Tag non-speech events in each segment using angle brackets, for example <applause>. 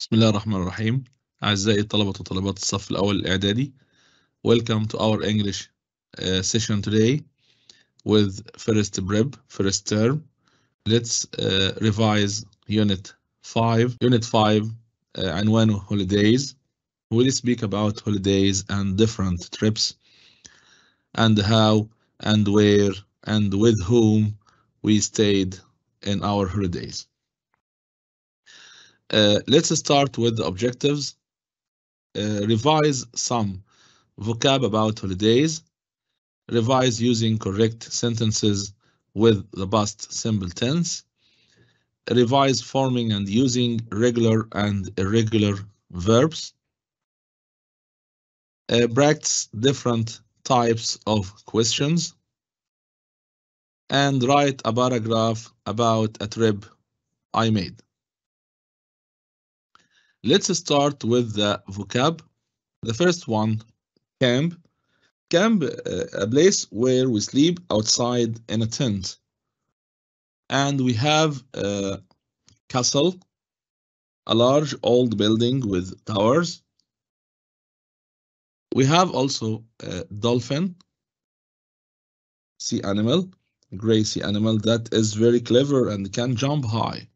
بسم الله الرحمن الرحيم أعزائي الطلبة وطلبات الصف الأول الإعدادي Welcome to our English uh, session today with first prep, first term. Let's uh, revise Unit 5. Unit 5 uh, عنوانه Holidays. We'll speak about holidays and different trips and how and where and with whom we stayed in our holidays. Uh, let's start with the objectives. Uh, revise some vocab about holidays. Revise using correct sentences with the past simple tense. Revise forming and using regular and irregular verbs. Uh, practice different types of questions. And write a paragraph about a trip I made. Let's start with the vocab. The first one, camp. Camp, uh, a place where we sleep outside in a tent. And we have a castle, a large old building with towers. We have also a dolphin, sea animal, gray sea animal that is very clever and can jump high.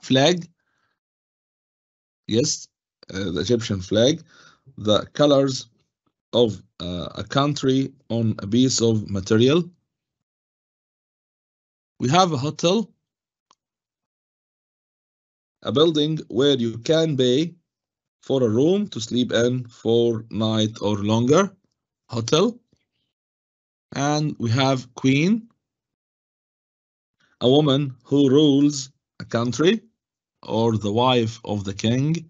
Flag, yes, uh, the Egyptian flag, the colors of uh, a country on a piece of material. We have a hotel, a building where you can pay for a room to sleep in for night or longer, hotel. And we have queen, a woman who rules a country or the wife of the king.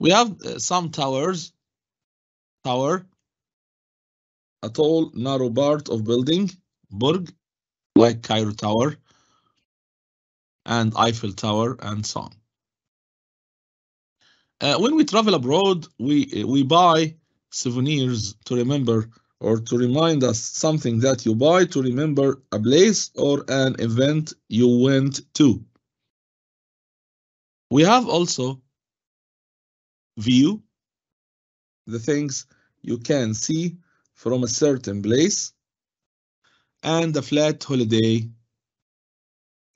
We have uh, some towers, tower, a tall, narrow part of building, burg, like Cairo Tower and Eiffel Tower and so on. Uh, when we travel abroad, we uh, we buy souvenirs to remember or to remind us something that you buy to remember a place or an event you went to. We have also view, the things you can see from a certain place, and a flat holiday,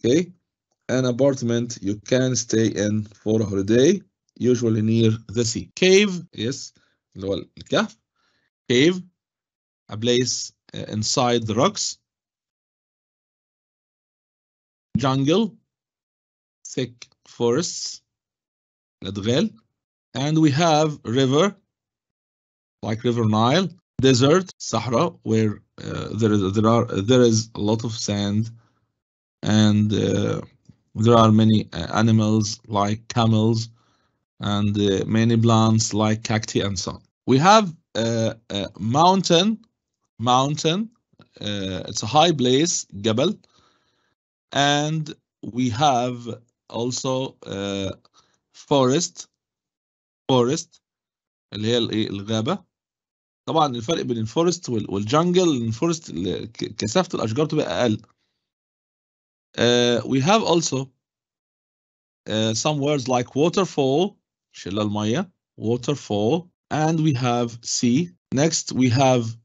okay, an apartment you can stay in for a holiday, usually near the sea. Cave, yes, well, cave, cave a place uh, inside the rocks. Jungle, thick forests, Ladghel. And we have river, like River Nile, desert, Sahara, where uh, there is there are there is a lot of sand, and uh, there are many uh, animals like camels, and uh, many plants like cacti and so on. We have uh, a mountain mountain. Uh, it's a high place, Jabal. And we have also uh, forest forest اللي هي الغابة طبعا الفرق بين الفورست والجنجل الفورست كثافة الأشجار تبقى أقل uh, we have also uh, some words like waterfall شلال مية waterfall and we have sea next we have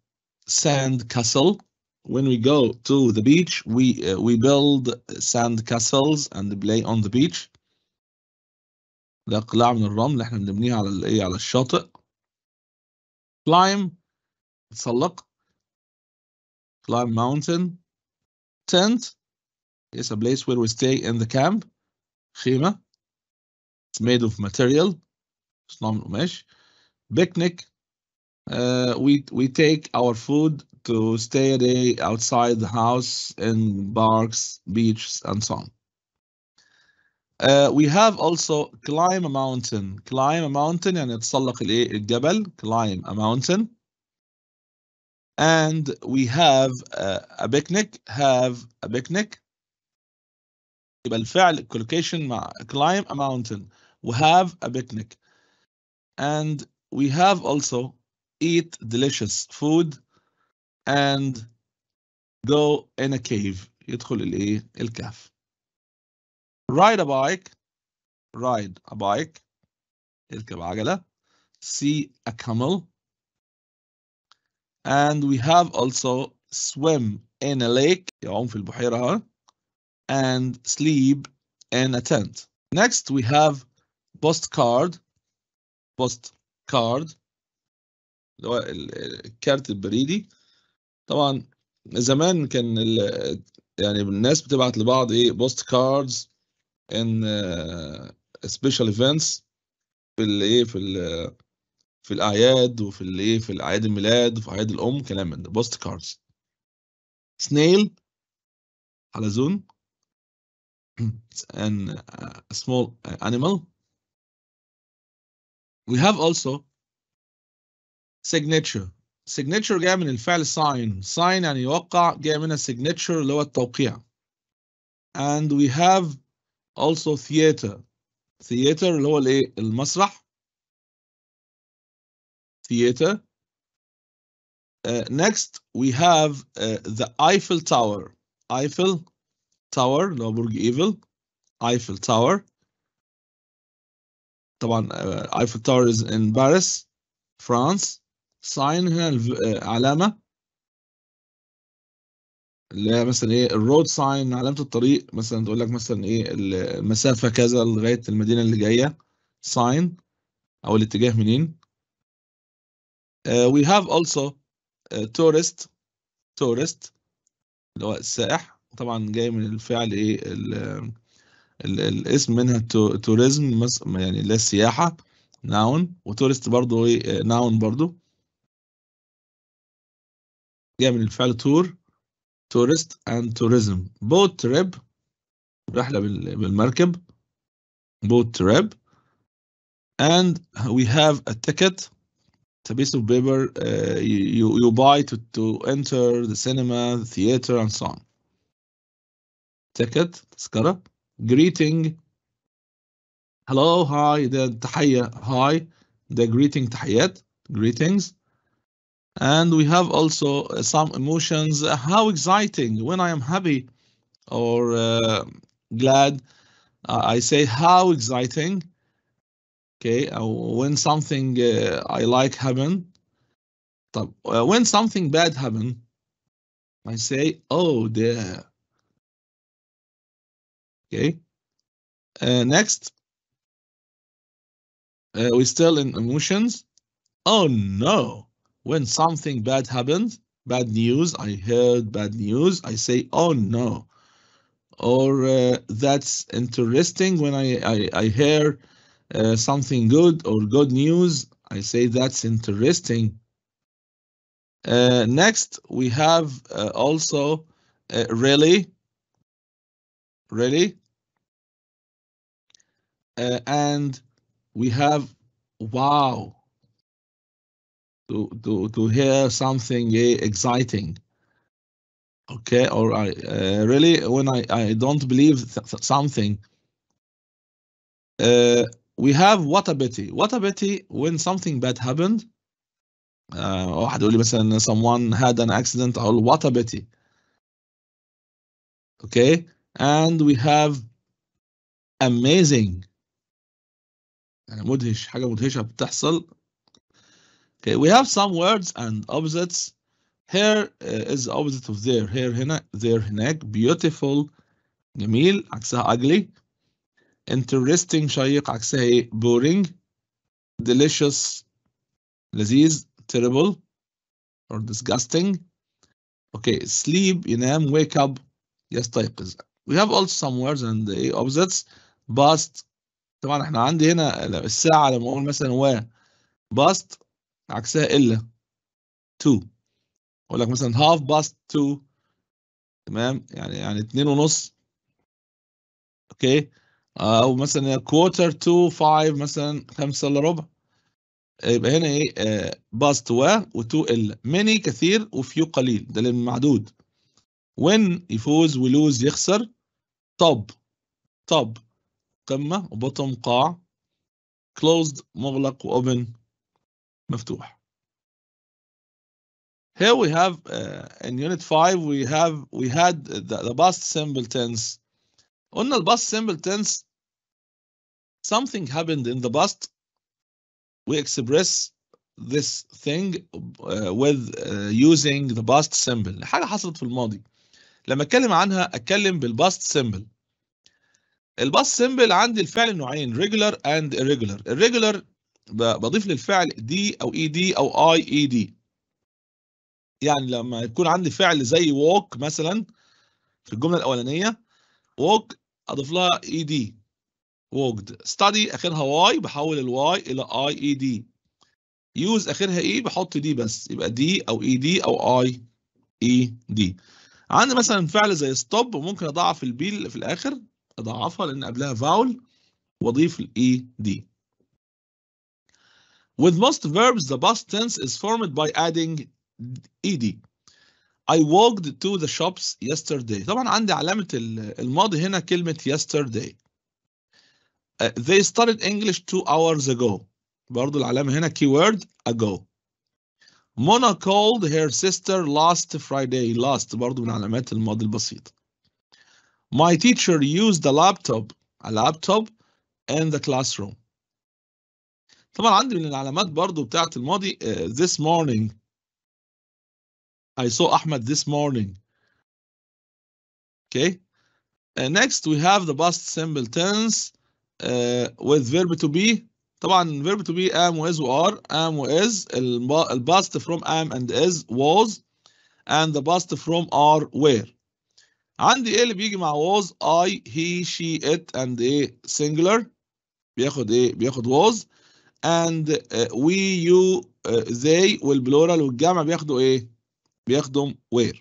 sand castle. When we go to the beach, we uh, we build sand castles and play on the beach. من الرمل احنا على على الشاطئ. Climb تسلق. Climb mountain. Tent is a place where we stay in the camp. خيمة. It's made of material. It's not mesh. Picnic uh, we we take our food to stay a day outside the house in parks, beaches, and so on. Uh, we have also climb a mountain. Climb a mountain and it's الايه الجبل. Climb a mountain. And we have uh, a picnic. Have a picnic. يبقى الفعل collocation مع climb a mountain. We have a picnic. And we have also eat delicious food and go in a cave يدخل الايه الكهف ride a bike ride a bike اركب عجلة see a camel and we have also swim in a lake يعوم في البحيرة and sleep in a tent next we have postcard postcard اللي هو الكارت البريدي طبعا زمان كان يعني الناس بتبعت لبعض ايه بوست كاردز ان سبيشال ايفنتس في الايه في في الاعياد وفي الايه في اعياد الميلاد وفي اعياد الام كلام من ده بوست كاردز سنيل حلزون ان uh, small animal we have also signature signature جاي من الفعل sign sign يعني يوقع جاي منها signature اللي هو التوقيع and we have also theater theater اللي هو الايه المسرح theater uh, next we have uh, the Eiffel Tower Eiffel Tower اللي هو برج ايفل Eiffel Tower طبعا uh, Eiffel Tower is in Paris France ساين هنا eh, علامه اللي هي مثلا ايه الرود ساين علامه الطريق مثلا تقول لك مثلا ايه المسافه كذا لغايه المدينه اللي جايه ساين او الاتجاه منين uh, we have also تورست tourist tourist اللي هو السائح طبعا جاي من الفعل ايه الـ الـ الاسم منها توريزم يعني اللي هي السياحه ناون وتورست برضه ايه ناون برضه جايه من الفعل تور tourist and tourism boat trip رحلة بالمركب boat trip and we have a ticket it's a piece of paper uh, you, you buy to, to enter the cinema, the theater and so on ticket تذكرة greeting hello hi the تحية hi the greeting تحيات greetings and we have also uh, some emotions uh, how exciting when i am happy or uh, glad uh, i say how exciting okay uh, when something uh, i like happen when something bad happen i say oh dear okay next we still in emotions oh no when something bad happens, bad news, I heard bad news, I say, oh no. Or uh, that's interesting when I, I, I hear uh, something good or good news, I say that's interesting. Uh, next, we have uh, also uh, really, really, uh, and we have wow to to to hear something exciting okay or i uh, really when i i don't believe something uh, we have what a betty. what a betty when something bad happened uh, someone had an accident اقول what a betty. okay and we have amazing مدهش uh, حاجه مدهشه بتحصل Okay, we have some words and opposites. Here uh, is the opposite of there. Here, هنا, there, هناك. Beautiful, جميل, عكسها ugly. Interesting, شيق, عكسها Boring. Delicious, لذيذ, terrible, or disgusting. Okay, sleep, ينام, wake up, يستيقظ. We have also some words and the uh, opposites. Bust. طبعا احنا عندي هنا الساعة لما اقول مثلا و bust عكسها إلا 2 أقول لك مثلا هاف باست 2 تمام يعني يعني 2 ونص أوكي آه، أو مثلا كوارتر 2 5 مثلا 5 إلا ربع يبقى هنا إيه باست آه، و و2 إلا ميني كثير وفيو قليل ده للمعدود وين يفوز ولوز يخسر طب طب قمة وبطم قاع كلوزد مغلق واوبن مفتوح Here we have uh, in unit 5 we have we had the, the past simple tense. On the past simple tense something happened in the past we express this thing uh, with uh, using the past symbol حاجة حصلت في الماضي لما اتكلم عنها اتكلم بالباست سيمبل الباست سيمبل عندي الفعل نوعين regular and irregular irregular بضيف للفعل دي او اي e دي او اي اي دي يعني لما يكون عندي فعل زي walk مثلا في الجمله الاولانيه walk اضيف لها اي e دي walked study اخرها واي بحول الواي الى اي اي دي يوز اخرها اي e، بحط دي بس يبقى دي او اي دي او اي اي دي عندي مثلا فعل زي ستوب ممكن اضعف البي في الاخر اضعفها لان قبلها فاول واضيف الاي دي With most verbs, the past tense is formed by adding ed. I walked to the shops yesterday. طبعا عندي علامة الماضي هنا كلمة yesterday. Uh, they started English two hours ago. برضو العلامة هنا keyword ago. Mona called her sister last Friday. Last برضو من علامات الماضي البسيطة. My teacher used a laptop, a laptop in the classroom. طبعا عندي من العلامات برضو بتاعه الماضي uh, this morning I saw Ahmed this morning okay uh, next we have the past simple tense uh, with verb to be طبعا verb to be am was or are am was ال past from am and is was and the past from are were عندي ايه اللي بيجي مع was I he she it and a singular بياخد ايه بياخد was and uh, we you uh, they والبلورال والجمع بياخدوا ايه؟ بياخدوا where.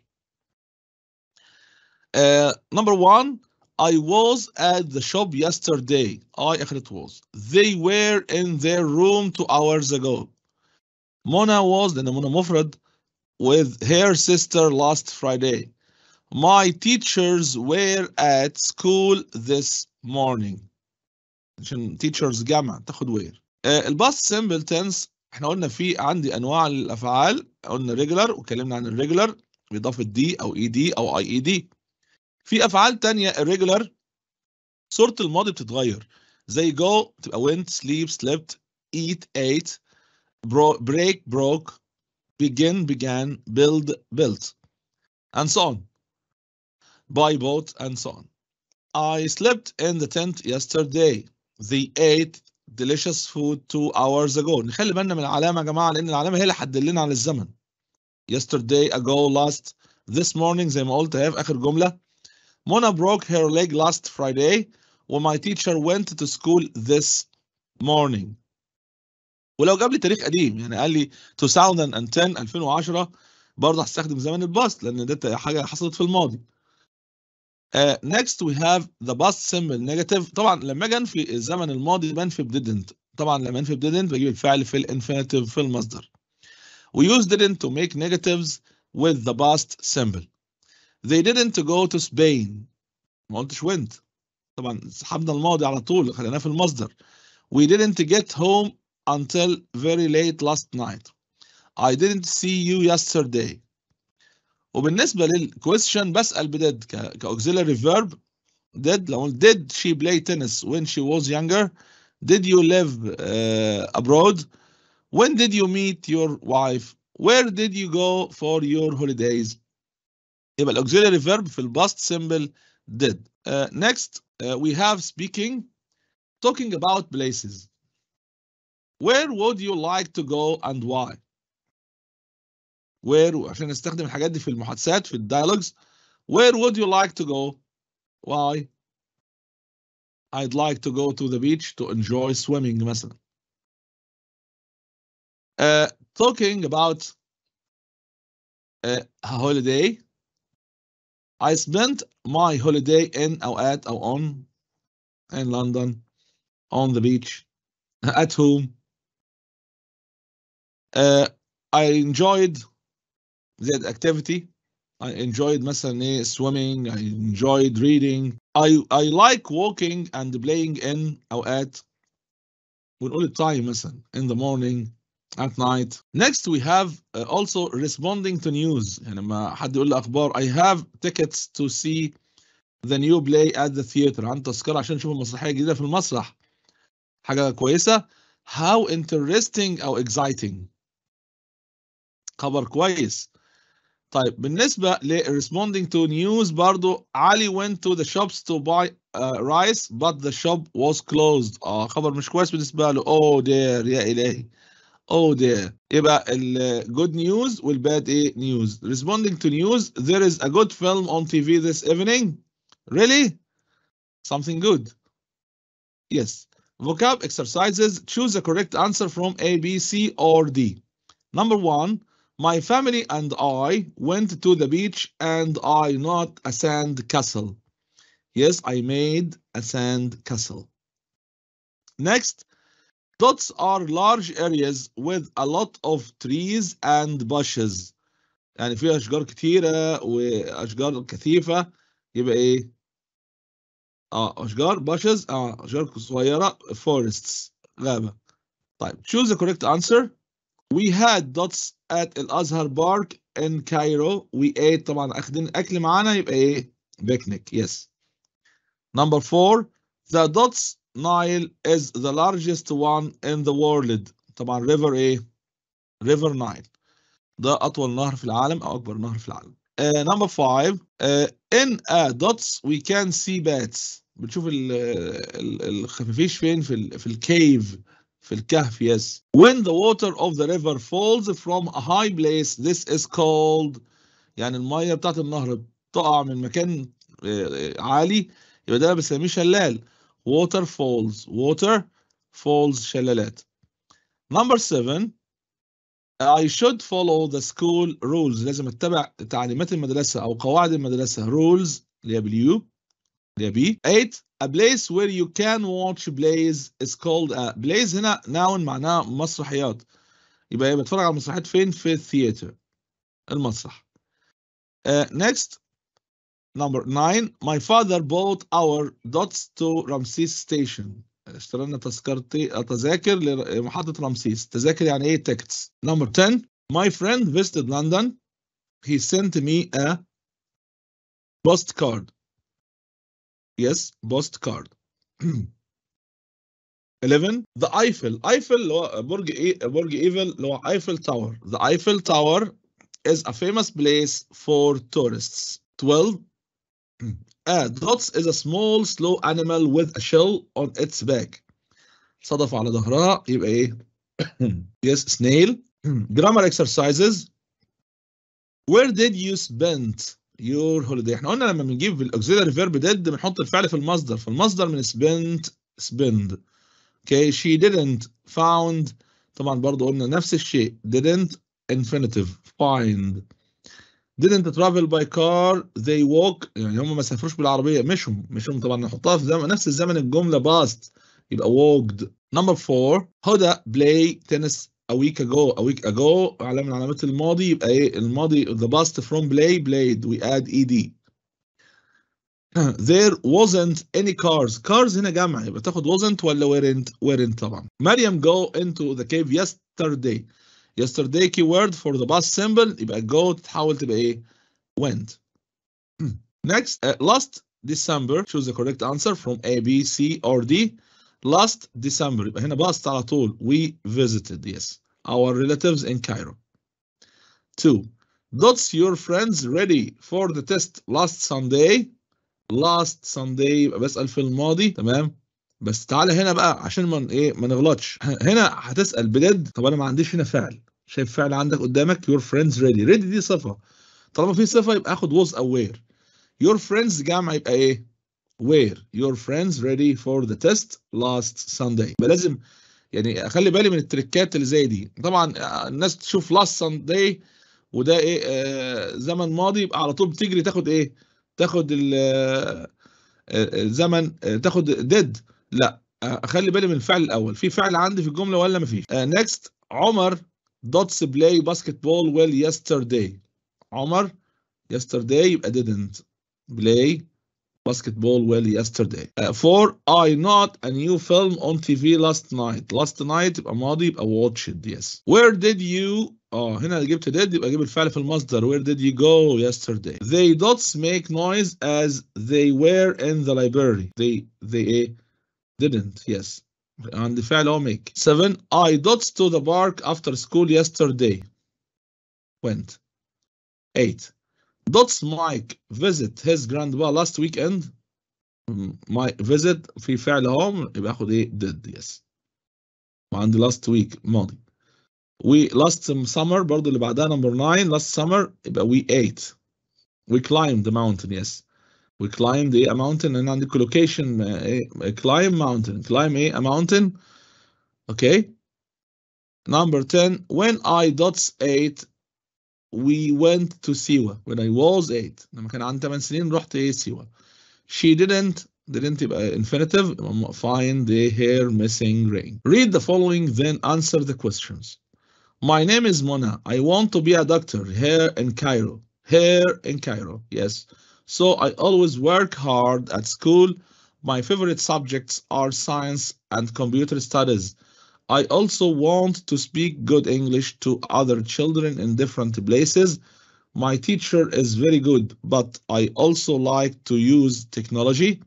Uh, number one, I was at the shop yesterday. I it was. They were in their room two hours ago. Mona was, the Mona Mufrad, with her sister last Friday. My teachers were at school this morning. عشان teachers جمع تاخد where. آه، الباست سيمبل تنس احنا قلنا في عندي انواع للافعال قلنا ريجولار واتكلمنا عن الريجولار باضافه دي او اي e دي او اي اي دي في افعال تانية الريجولار صوره الماضي بتتغير زي جو تبقى went sleep slept eat ate bro, break broke begin began build built and so on buy boat and so on I slept in the tent yesterday they ate delicious food two hours ago نخلي بالنا من العلامة يا جماعة لأن العلامة هي اللي لنا على الزمن yesterday ago last this morning زي ما قلت اهي في آخر جملة Mona broke her leg last Friday when my teacher went to school this morning ولو جاب لي تاريخ قديم يعني قال لي 2010 2010 برضه هستخدم زمن الباست لأن ده حاجة حصلت في الماضي Uh, next we have the past symbol negative طبعا لما اجي انفي الزمن الماضي بنفي didn't طبعا لما انفي didn't بجيب الفعل في الانفينيتيف في المصدر we use didn't to make negatives with the past symbol they didn't go to spain ما قلتش went طبعا سحبنا الماضي على طول خليناه في المصدر we didn't get home until very late last night i didn't see you yesterday وبالنسبه للكويستشن بسال بديد كاوكسيلري فيرب did لو did she play tennis when she was younger did you live uh, abroad when did you meet your wife where did you go for your holidays يبقى الاوكسيلري فيرب في الباست سيمبل did uh, next uh, we have speaking talking about places where would you like to go and why where عشان نستخدم الحاجات دي في المحادثات في الديالوجز where would you like to go why I'd like to go to the beach to enjoy swimming مثلا uh, talking about uh, a holiday I spent my holiday in أو at أو on in London on the beach at home uh, I enjoyed that activity. I enjoyed مثلا swimming, I enjoyed reading. I I like walking and playing in the time, التايم مثلا in the morning at night. Next we have uh, also responding to news يعني لما حد يقول اخبار I have tickets to see the new play at the theater عن تذكرة عشان نشوف المسرحية الجديدة في المسرح حاجة كويسة how interesting or exciting خبر كويس طيب بالنسبة ل responding to news برضو علي went to the shops to buy uh, rice but the shop was closed اه خبر مش كويس بالنسبة له oh dear يا إلهي oh dear يبقى ال good news وال bad news responding to news there is a good film on TV this evening really something good yes vocab exercises choose the correct answer from A B C or D number one my family and I went to the beach and I not a sand castle. Yes, I made a sand castle. Next, dots are large areas with a lot of trees and bushes. يعني في أشجار كتيرة وأشجار كثيفة يبقى إيه؟ آه أشجار bushes آه أشجار صغيرة forests غابة. طيب choose the correct answer. We had dots at Al Azhar Park in Cairo. We ate طبعا أخذنا اكل معانا يبقى ايه؟ picnic. Yes. Number four, the dots Nile is the largest one in the world. طبعا river a river Nile. ده اطول نهر في العالم او اكبر نهر في العالم. Uh, number five, uh, in a dots we can see bats. بتشوف الخفافيش فين في ال في cave. في الكهف yes when the water of the river falls from a high place this is called يعني المية بتاعت النهر بتقع من مكان عالي يبقى ده بنسميه شلال water falls water falls شلالات number seven I should follow the school rules لازم اتبع تعليمات المدرسة أو قواعد المدرسة rules اللي هي بليو a place where you can watch plays is called a plays هنا noun معناها مسرحيات يبقى بتفرج على المسرحيات فين في الثياتر المسرح uh, next number 9 my father bought our dots to Ramses station uh, اشترينا تذكرتي uh, تذاكر لمحطة uh, رمسيس تذاكر يعني ايه tickets number 10 my friend visited London he sent me a postcard Yes, card. <clears throat> 11 the Eiffel Eiffel برج برج ايفل اللي هو Eiffel Tower the Eiffel Tower is a famous place for tourists 12 <clears throat> a Dots is a small slow animal with a shell on its back صدف على ظهرها يبقى ايه yes snail <clears throat> grammar exercises where did you spend يور هوليداي احنا قلنا لما بنجيب الاوكسيلري فيرب ديد بنحط الفعل في المصدر فالمصدر من سبنت سبند اوكي شي didn't found طبعا برضه قلنا نفس الشيء didn't infinitive find didn't travel by car they walk يعني هم ما سافروش بالعربيه مشوا مشوا طبعا نحطها في زمن نفس الزمن الجمله باست يبقى walked number 4 هدى play tennis a week ago a week ago علامه علامات الماضي يبقى ايه الماضي the past from play played we add ed <clears throat> there wasn't any cars cars هنا جمع يبقى تاخد wasn't ولا weren't weren't طبعا مريم go into the cave yesterday yesterday keyword for the past symbol يبقى go تتحول تبقى ايه went <clears throat> next uh, last December choose the correct answer from A B C or D last December يبقى هنا باست على طول we visited yes our relatives in Cairo. 2. Dots your friends ready for the test last Sunday. Last Sunday يبقى بسأل في الماضي تمام بس تعالى هنا بقى عشان ما ايه ما نغلطش هنا هتسأل بدد طب انا ما عنديش هنا فعل شايف فعل عندك قدامك your friends ready ready دي صفة طالما في صفة يبقى اخد was aware your friends جمع يبقى ايه were your friends ready for the test last Sunday لازم يعني اخلي بالي من التركات اللي زي دي طبعا آه، الناس تشوف last Sunday وده ايه آه زمن ماضي يبقى على طول بتجري تاخد ايه تاخد الزمن آه، آه، تاخد ديد لا اخلي بالي من الفعل الاول في فعل عندي في الجمله ولا ما فيش next عمر dots play basketball well yesterday عمر yesterday يبقى didn't play basketball well yesterday. Uh, four, I not a new film on TV last night. Last night يبقى ماضي يبقى yes. Where did you اه oh, هنا جبت did يبقى اجيب الفعل في المصدر where did you go yesterday they dots make noise as they were in the library they they eh, didn't yes the فعل اهو make 7 I dots to the park after school yesterday went 8 Dot's Mike visit his grandpa last weekend? Mm, my visit في فعل هم يبقى اخد ايه did yes وعندي last week ماضي we last summer برضو اللي بعدها number 9 last summer يبقى we ate we climbed the mountain yes we climbed a mountain and عندي collocation a climb mountain climb a, a mountain okay number 10 when I dots 8 we went to Siwa when I was 8 لما كان عندي سنين رحت ايه she didn't didn't infinitive find the hair missing ring read the following then answer the questions my name is Mona I want to be a doctor here in Cairo here in Cairo yes so I always work hard at school my favorite subjects are science and computer studies I also want to speak good English to other children in different places. My teacher is very good, but I also like to use technology.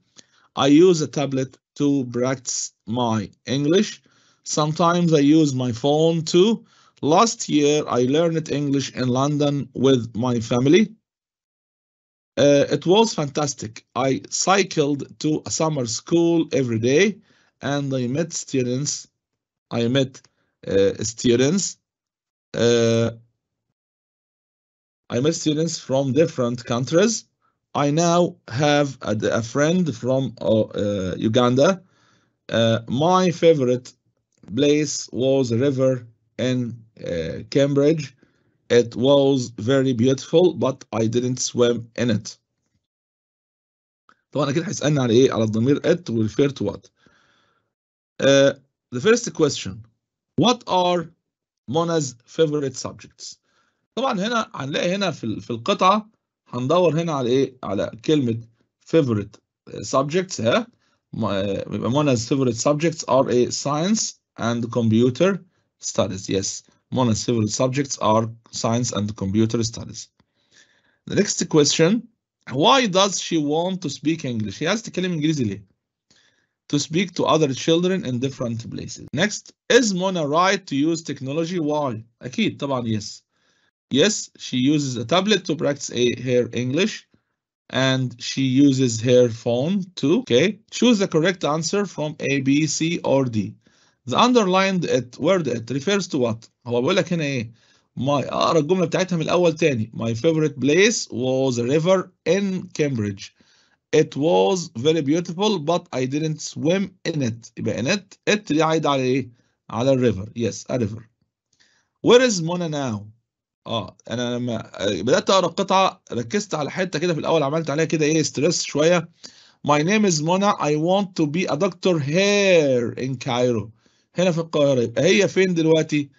I use a tablet to practice my English. Sometimes I use my phone too. Last year, I learned English in London with my family. Uh, it was fantastic. I cycled to a summer school every day and I met students I met uh, students. Uh, I met students from different countries. I now have a, a friend from uh, uh, Uganda. Uh, my favorite place was a river in uh, Cambridge. It was very beautiful, but I didn't swim in it. طبعا اكيد هيسالني على ايه على الضمير it refer to what the first question What are Mona's favorite subjects? طبعا هنا هنلاقي هنا في في القطعة هندور هنا على ايه؟ على كلمة favorite subjects ها Mona's favorite subjects are a science and computer studies. Yes, Mona's favorite subjects are science and computer studies. The next question, why does she want to speak English? She عايزة تتكلم إنجليزي ليه؟ to speak to other children in different places. Next, is Mona right to use technology? Why? أكيد Taban, yes. Yes, she uses a tablet to practice a, her English and she uses her phone too. Okay, choose the correct answer from A, B, C or D. The underlined it word it refers to what؟ my My favorite place was a river in Cambridge. It was very beautiful but I didn't swim in it. يبقى in it it اللي عايدة على ايه؟ على الريفر. Yes, a river. Where is Mona now? اه انا لما بدات اقرا القطعه ركزت على حته كده في الاول عملت عليها كده ايه ستريس شويه My name is Mona I want to be a doctor here in Cairo هنا في القاهره يبقى هي فين دلوقتي؟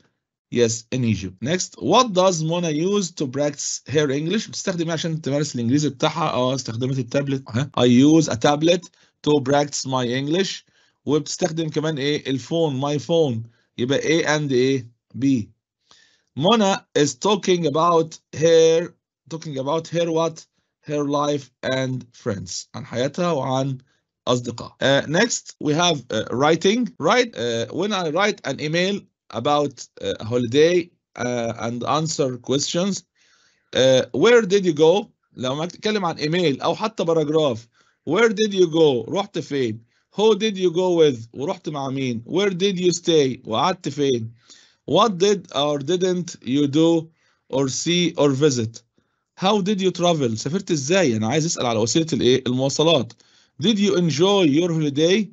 Yes, in Egypt. Next, what does Mona use to practice her English? بتستخدم ايه عشان تمارس الانجليزي بتاعها؟ اه استخدمت التابلت. ها؟ I use a tablet to practice my English. وبتستخدم كمان ايه؟ الفون, my phone. يبقى A and A, B. Mona is talking about her talking about her what? Her life and friends. عن حياتها وعن أصدقاء. Uh, next we have uh, writing. Write uh, when I write an email about uh, holiday uh, and answer questions uh, where did you go لو ما بتتكلم عن ايميل او حتى باراجراف where did you go رحت فين who did you go with ورحت مع مين where did you stay وقعدت فين what did or didn't you do or see or visit how did you travel سافرت ازاي انا عايز اسال على وسيلة الايه المواصلات did you enjoy your holiday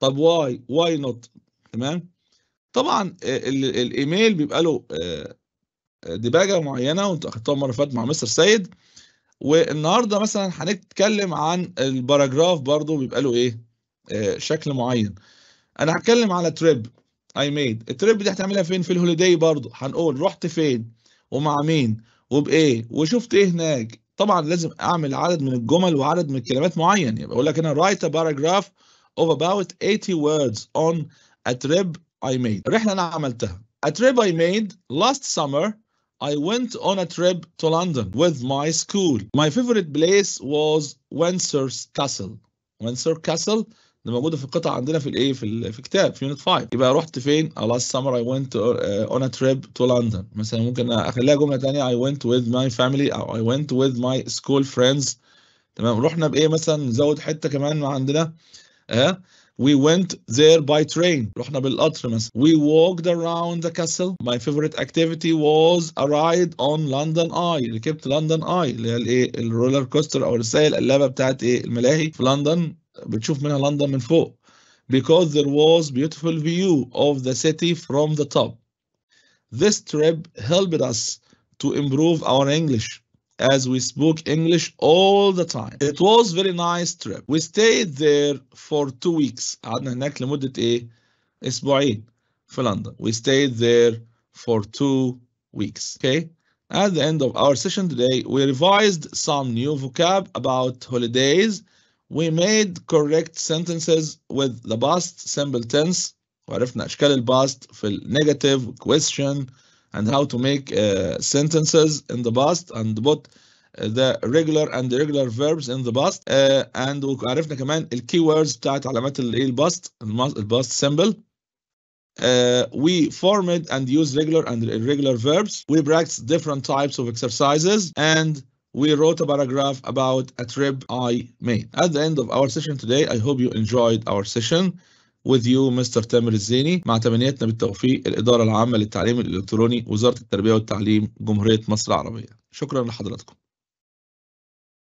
طب why why not تمام طبعا آه، الايميل بيبقى له آه، آه، ديباجه معينه وانت اخدتها المره اللي فاتت مع مستر سيد والنهارده مثلا هنتكلم عن الباراجراف برضو بيبقى له ايه شكل معين انا هتكلم على تريب اي ميد التريب دي هتعملها فين في الهوليداي برضو هنقول رحت فين ومع مين وبايه وشفت ايه هناك طبعا لازم اعمل عدد من الجمل وعدد من الكلمات معين يبقى اقول لك هنا write a paragraph of about 80 words on a trip I made رحلة أنا عملتها a trip I made last summer I went on a trip to London with my school. My favorite place was Windsor Castle. Windsor Castle اللي موجودة في القطعه عندنا في الايه في في كتاب في يونت 5 يبقى رحت فين؟ last summer I went on a trip to London مثلا ممكن اخليها جمله ثانيه I went with my family او I went with my school friends تمام رحنا بايه مثلا نزود حته كمان عندنا ها we went there by train. We walked around the castle. My favorite activity was a ride on London Eye. ركبت London Eye اللي هي الايه الرولر كوستر او الرسائل القلابه بتاعت ايه الملاهي في لندن بتشوف منها لندن من فوق. Because there was beautiful view of the city from the top. This trip helped us to improve our English as we spoke English all the time. It was very nice trip. We stayed there for two weeks. في لندن. We stayed there for two weeks. Okay. At the end of our session today, we revised some new vocab about holidays. We made correct sentences with the past simple tense. وعرفنا أشكال الباست في النيجاتيف question and how to make uh, sentences in the past and both uh, the regular and irregular verbs in the past uh, and وعرفنا كمان الكيوردز بتاعت علامات الايه الباست الباست symbol uh, we formed and used regular and irregular verbs. We practiced different types of exercises and we wrote a paragraph about a trip I made. At the end of our session today, I hope you enjoyed our session. with you مستر تامر الزيني مع تمنياتنا بالتوفيق الإدارة العامة للتعليم الإلكتروني وزارة التربية والتعليم جمهورية مصر العربية شكرا لحضراتكم